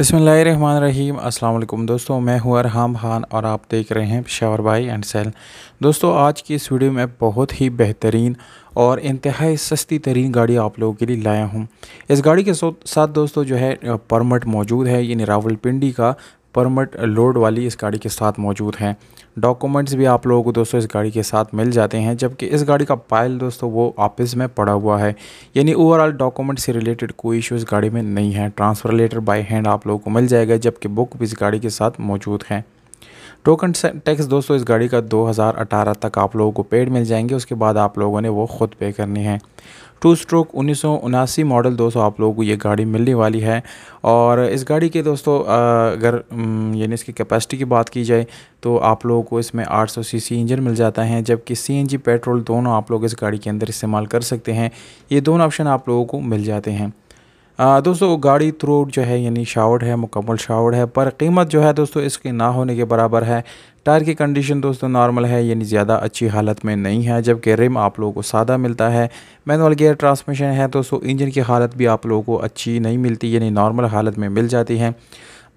बसमीम अल्लाम दोस्तों मैं हूँ अरहम खान और आप देख रहे हैं पिशावर भाई एंड सेल दोस्तों आज की इस वीडियो में बहुत ही बेहतरीन और इंतहाई सस्ती तरीन गाड़ी आप लोगों के लिए लाया हूँ इस गाड़ी के साथ दोस्तों जो है परमट मौजूद है यानी रावलपिंडी का परमट लोड वाली इस गाड़ी के साथ मौजूद हैं डॉक्यूमेंट्स भी आप लोगों को दोस्तों इस गाड़ी के साथ मिल जाते हैं जबकि इस गाड़ी का पायल दोस्तों वो ऑफिस में पड़ा हुआ है यानी ओवरऑल डॉक्यूमेंट से रिलेटेड कोई इशू इस गाड़ी में नहीं है ट्रांसफर लेटर बाई हैंड आप लोगों को मिल जाएगा जबकि बुक भी इस गाड़ी के साथ मौजूद हैं टोकन टैक्स दोस्तों इस गाड़ी का 2018 तक आप लोगों को पेड मिल जाएंगे उसके बाद आप लोगों ने वो खुद पे करनी है टू स्ट्रोक उन्नीस मॉडल दोस्तों आप लोगों को ये गाड़ी मिलने वाली है और इस गाड़ी के दोस्तों अगर यानी इसकी कैपेसिटी की बात की जाए तो आप लोगों को इसमें 800 सीसी इंजन मिल जाता है जबकि सीएनजी पेट्रोल दोनों आप लोग इस गाड़ी के अंदर इस्तेमाल कर सकते हैं ये दोनों ऑप्शन आप लोगों को मिल जाते हैं दोस्तों गाड़ी थ्रोट जो है यानी शावर्ड है मुकम्मल शावर्ड है पर कीमत जो है दोस्तों इसके ना होने के बराबर है टायर की कंडीशन दोस्तों नॉर्मल है यानी ज़्यादा अच्छी हालत में नहीं है जबकि रिम आप लोगों को सादा मिलता है मैनुअल गियर ट्रांसमिशन है दोस्तों इंजन की हालत भी आप लोगों को अच्छी नहीं मिलती यानी नॉर्मल हालत में मिल जाती है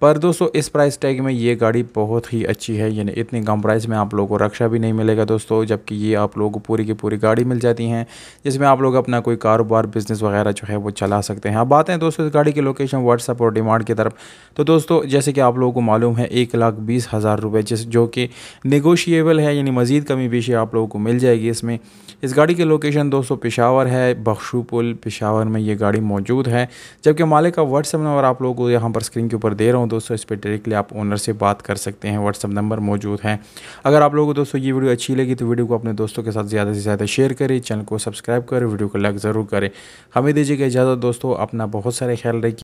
पर दोस्तों इस प्राइस टैग में ये गाड़ी बहुत ही अच्छी है यानी इतनी कम प्राइस में आप लोगों को रक्षा भी नहीं मिलेगा दोस्तों जबकि ये आप लोगों को पूरी की पूरी गाड़ी मिल जाती हैं जिसमें आप लोग अपना कोई कारोबार बिजनेस वगैरह जो है वो चला सकते हैं अब आते हैं दोस्तों इस गाड़ी की लोकेशन व्हाट्सअप और डिमांड की तरफ तो दोस्तों जैसे कि आप लोगों को मालूम है एक लाख बीस हज़ार रुपये जिस जो कि निगोशिएबल है यानी मज़ीद कमी पेशी आप लोगों को मिल जाएगी इसमें इस गाड़ी की लोकेशन दोस्तों पेशावर है बख्शू पुल पेशावर में ये गाड़ी मौजूद है जबकि मालिक का व्हाट्सअप नंबर आप लोगों को यहाँ पर स्क्रीन के ऊपर दे रहा हूँ हूँ दोस्तों इस पर डायरेक्टली आप ओनर से बात कर सकते हैं व्हाट्सअप नंबर मौजूद हैं अगर आप लोगों को दोस्तों ये वीडियो अच्छी लगी तो वीडियो को अपने दोस्तों के साथ ज़्यादा से ज़्यादा शेयर करें चैनल को सब्सक्राइब करें वीडियो को लाइक ज़रूर करें हमें दीजिएगा इजाज़त दोस्तों अपना बहुत सारे ख्याल रखिए